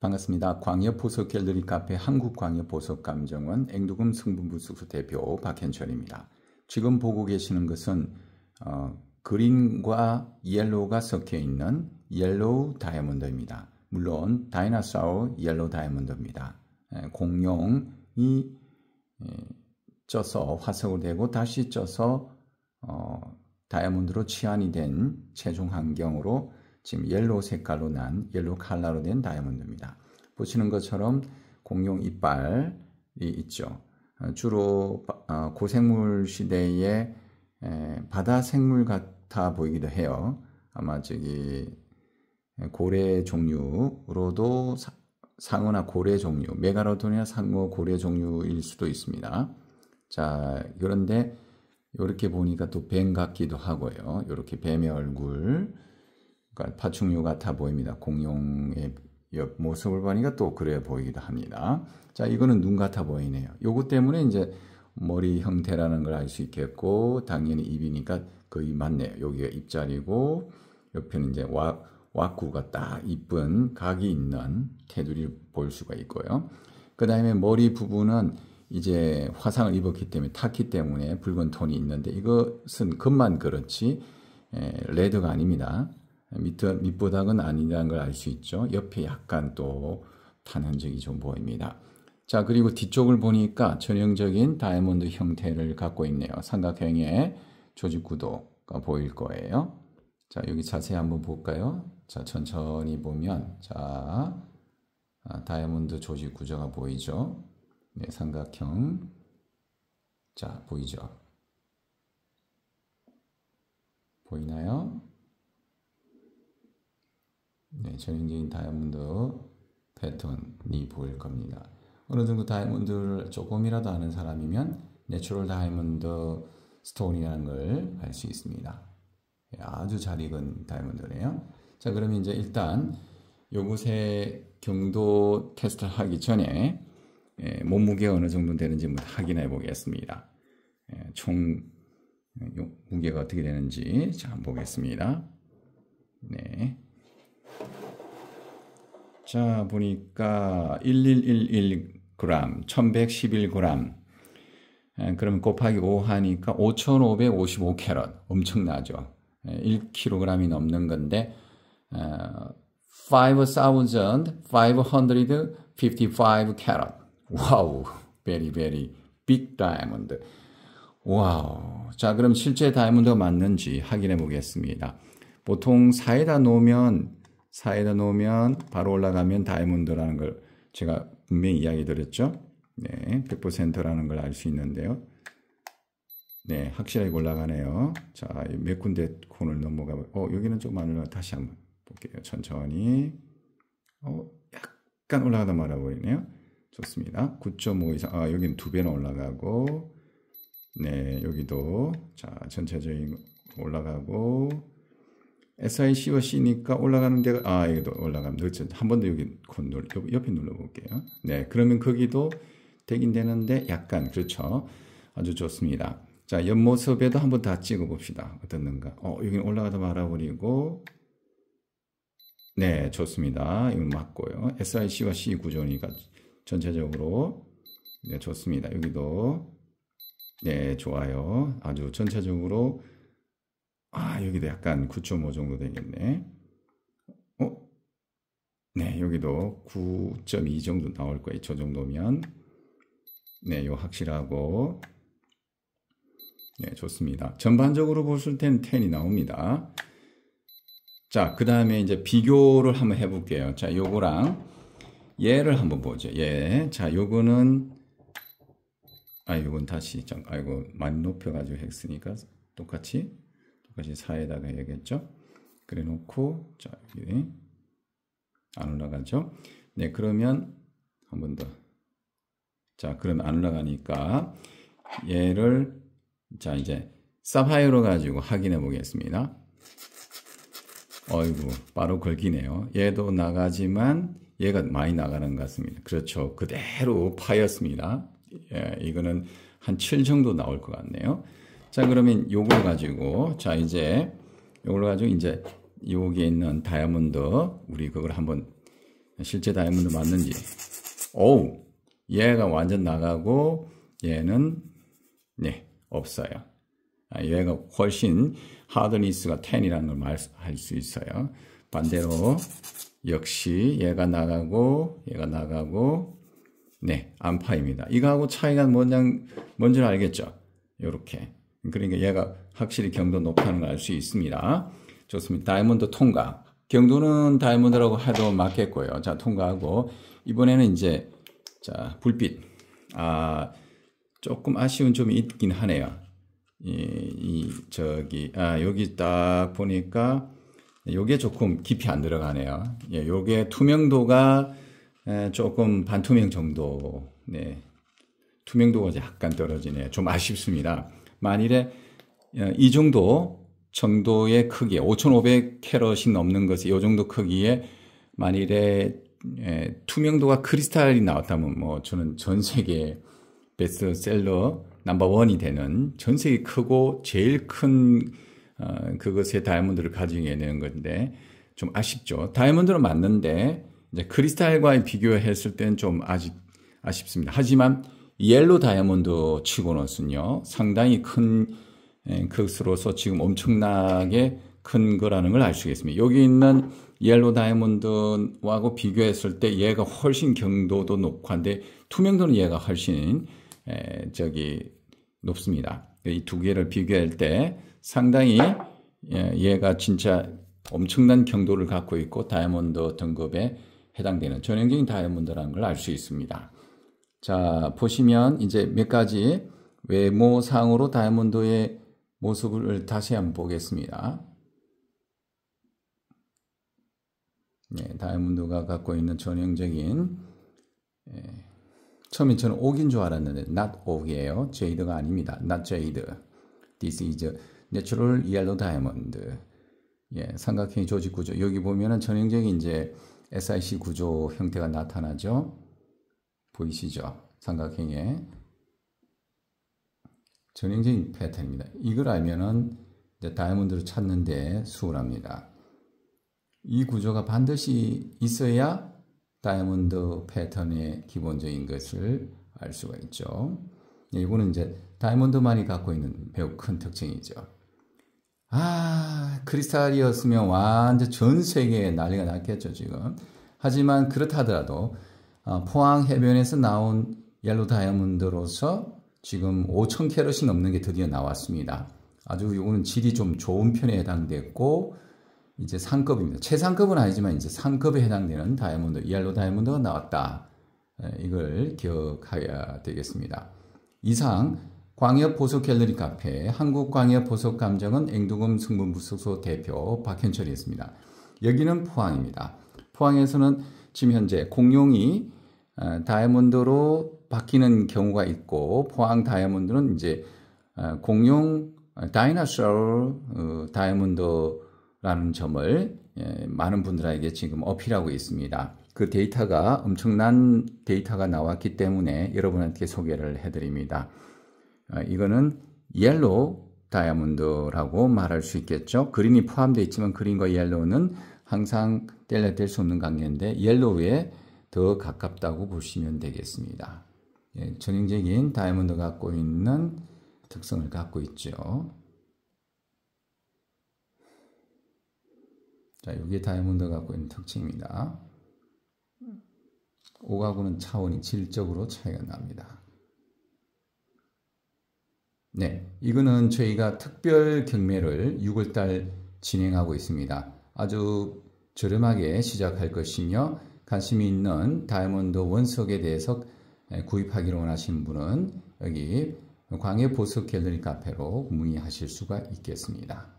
반갑습니다. 광역보석갤러리 카페 한국광역보석감정원 앵두금 승분부숙소 대표 박현철입니다. 지금 보고 계시는 것은 어, 그린과 옐로우가 섞여있는 옐로우 다이아몬드입니다. 물론 다이나사우 옐로우 다이아몬드입니다. 예, 공룡이 예, 쪄서 화석을 대고 다시 쪄서 어, 다이아몬드로 치환이 된 최종 환경으로 지금 옐로우 색깔로 난 옐로우 칼라로 된 다이아몬드입니다. 보시는 것처럼 공룡 이빨이 있죠. 어, 주로 어, 고생물 시대의 바다 생물 같아 보이기도 해요. 아마 저기 고래 종류로도 상어나 고래 종류, 메가로토니아 상어 고래 종류일 수도 있습니다. 자, 그런데 이렇게 보니까 또 뱀 같기도 하고요. 이렇게 뱀의 얼굴, 그러니까 파충류 같아 보입니다. 공룡의 옆 모습을 보니까 또 그래 보이기도 합니다. 자, 이거는 눈 같아 보이네요. 요것 때문에 이제 머리 형태라는 걸 알 수 있겠고, 당연히 입이니까 거의 맞네요. 여기가 입자리고, 옆에는 이제 와, 와꾸가 딱 이쁜 각이 있는 테두리를 볼 수가 있고요. 그 다음에 머리 부분은 이제 화상을 입었기 때문에 탔기 때문에 붉은 톤이 있는데 이것은 금만 그렇지 레드가 아닙니다. 밑보닥은 아니라는 걸 알 수 있죠. 옆에 약간 또 탄현적이 좀 보입니다. 자, 그리고 뒤쪽을 보니까 전형적인 다이아몬드 형태를 갖고 있네요. 삼각형의 조직 구도가 보일 거예요. 자, 여기 자세히 한번 볼까요? 자, 천천히 보면, 자, 아, 다이아몬드 조직 구조가 보이죠? 네, 삼각형. 자, 보이죠? 보이나요? 네, 전형적인 다이아몬드 패턴이 보일 겁니다. 어느 정도 다이아몬드를 조금이라도 아는 사람이면 내추럴 다이아몬드 스톤이라는 걸 알 수 있습니다. 예, 아주 잘 익은 다이아몬드네요. 자, 그러면 이제 일단 요것의 경도 테스트를 하기 전에 예, 몸무게 어느 정도 되는지 확인해 보겠습니다. 예, 총 무게가 어떻게 되는지 잘 보겠습니다. 네. 자, 보니까 1111g, 1111g. 그럼 곱하기 5 하니까 5,555캐럿. 엄청나죠. 1kg이 예, 넘는 건데, 5,555 어, 캐럿. 와우. 베리 베리 빅 다이아몬드. 와우. 자, 그럼 실제 다이아몬드가 맞는지 확인해 보겠습니다. 보통 사이다 놓으면 4에다 놓으면 바로 올라가면 다이아몬드라는 걸 제가 분명히 이야기 드렸죠. 네, 100%라는 걸 알 수 있는데요. 네, 확실하게 올라가네요. 자, 몇 군데 콘을 넘어가, 볼까 어, 여기는 조금 좀 많으려 다시 한번 볼게요. 천천히. 어, 약간 올라가다 말아버리네요. 좋습니다. 9.5 이상, 아, 여기는 두 배나 올라가고, 네, 여기도, 자, 전체적인 올라가고, SICOC니까 올라가는 데가, 아, 여기도 올라가면 그렇죠. 한 번 더 여기 눌, 옆에 눌러볼게요. 네. 그러면 거기도 되긴 되는데 약간, 그렇죠. 아주 좋습니다. 자, 옆모습에도 한 번 다 찍어봅시다. 어떻는가. 어, 여기 올라가다 말아버리고, 네, 좋습니다. 이건 맞고요. SIC와 C 구조니까 전체적으로, 네, 좋습니다. 여기도, 네, 좋아요. 아주 전체적으로 아, 여기도 약간 9.5 정도 되겠네. 어? 네, 여기도 9.2 정도 나올 거예요. 저 정도면. 네, 요 확실하고. 네, 좋습니다. 전반적으로 보실 땐 10이 나옵니다. 자, 그 다음에 이제 비교를 한번 해볼게요. 자, 요거랑 얘를 한번 보죠. 예. 자, 요거는, 아, 요건 다시, 아이고, 많이 높여가지고 했으니까 똑같이 것이 4에다가 얘기했죠 그래 놓고, 자, 여기. 안 올라가죠? 네, 그러면 한 번 더. 자, 그럼 안 올라가니까 얘를 자, 이제 사파이어로 가지고 확인해 보겠습니다. 어이구, 바로 걸기네요. 얘도 나가지만 얘가 많이 나가는 것 같습니다. 그렇죠. 그대로 파였습니다. 예, 이거는 한 7 정도 나올 것 같네요. 자, 그러면 요걸 가지고, 자, 이제, 요걸 가지고 이제 여기에 있는 다이아몬드, 우리 그걸 한번 실제 다이아몬드 맞는지. 어우, 얘가 완전 나가고, 얘는, 네, 없어요. 아, 얘가 훨씬 하드니스가 10이라는 걸 말할 수 있어요. 반대로, 역시 얘가 나가고, 얘가 나가고, 네, 안파입니다. 이거하고 차이가 뭔지 알겠죠? 요렇게. 그러니까 얘가 확실히 경도 높다는 걸 알 수 있습니다. 좋습니다. 다이아몬드 통과. 경도는 다이아몬드라고 해도 맞겠고요. 자, 통과하고 이번에는 이제 자, 불빛. 아, 조금 아쉬운 점이 있긴 하네요. 이, 이 저기 아, 여기 딱 보니까 요게 조금 깊이 안 들어가네요. 예, 요게 투명도가 에, 조금 반투명 정도. 네. 투명도가 약간 떨어지네요. 좀 아쉽습니다. 만일에 어, 이정도 정도의 크기, 5,500캐럿이 넘는 것이 이 정도 크기에 만일에 예, 투명도가 크리스탈이 나왔다면 뭐 저는 전 세계 베스트셀러 넘버원이 되는 전 세계 크고 제일 큰 어, 그것의 다이아몬드를 가지게 되는 건데 좀 아쉽죠. 다이아몬드는 맞는데 이제 크리스탈과 비교했을 때는 좀 아직 아쉽습니다. 하지만 옐로 다이아몬드 치고는요 상당히 큰극으로서 예, 지금 엄청나게 큰 거라는 걸 알 수 있습니다. 여기 있는 옐로 다이아몬드하고 비교했을 때 얘가 훨씬 경도도 높고한데 투명도는 얘가 훨씬 에, 예, 저기 높습니다. 이 두 개를 비교할 때 상당히 예, 얘가 진짜 엄청난 경도를 갖고 있고 다이아몬드 등급에 해당되는 전형적인 다이아몬드라는 걸 알 수 있습니다. 자, 보시면 이제 몇 가지 외모상으로 다이아몬드의 모습을 다시 한번 보겠습니다. 네, 다이아몬드가 갖고 있는 전형적인 예, 처음엔 저는 옥인 줄 알았는데 not 옥이에요. 제이드가 아닙니다. not jade. This is natural yellow diamond. 예, 삼각형의 조직 구조. 여기 보면은 전형적인 이제 SIC 구조 형태가 나타나죠. 보이시죠? 삼각형의 전형적인 패턴입니다. 이걸 알면은 이제 다이아몬드를 찾는데 수월합니다. 이 구조가 반드시 있어야 다이아몬드 패턴의 기본적인 것을 알 수가 있죠. 예, 이거는 이제 다이아몬드만이 갖고 있는 매우 큰 특징이죠. 아, 크리스탈이었으면 완전 전 세계에 난리가 났겠죠, 지금. 하지만 그렇다더라도 어, 포항 해변에서 나온 옐로 다이아몬드로서 지금 5천 캐럿이 넘는 게 드디어 나왔습니다. 아주 이거는 질이 좀 좋은 편에 해당됐고 이제 상급입니다. 최상급은 아니지만 이제 상급에 해당되는 다이아몬드, 이알로 다이아몬드가 나왔다. 예, 이걸 기억해야 되겠습니다. 이상 광역 보석 갤러리 카페 한국 광역 보석 감정은 앵두금 승분부속소 대표 박현철이었습니다. 여기는 포항입니다. 포항에서는 지금 현재 공룡이 어, 다이아몬드로 바뀌는 경우가 있고 포항 다이아몬드는 이제 어, 공룡 어, 다이너셜 다이아몬드라는 점을 예, 많은 분들에게 지금 어필하고 있습니다. 그 데이터가 엄청난 데이터가 나왔기 때문에 여러분한테 소개를 해드립니다. 이거는 옐로 다이아몬드라고 말할 수 있겠죠. 그린이 포함되어 있지만 그린과 옐로우는 항상 뗄래뗄 수 없는 관계인데 옐로우에 더 가깝다고 보시면 되겠습니다. 예, 전형적인 다이아몬드가 갖고 있는 특성을 갖고 있죠. 자, 이게 다이아몬드가 갖고 있는 특징입니다. 5가구는 차원이 질적으로 차이가 납니다. 네, 이거는 저희가 특별 경매를 6월달 진행하고 있습니다. 아주 저렴하게 시작할 것이며 관심이 있는 다이아몬드 원석에 대해서 구입하기로 원하신 분은 여기 광해 보석 갤러리 카페로 문의하실 수가 있겠습니다.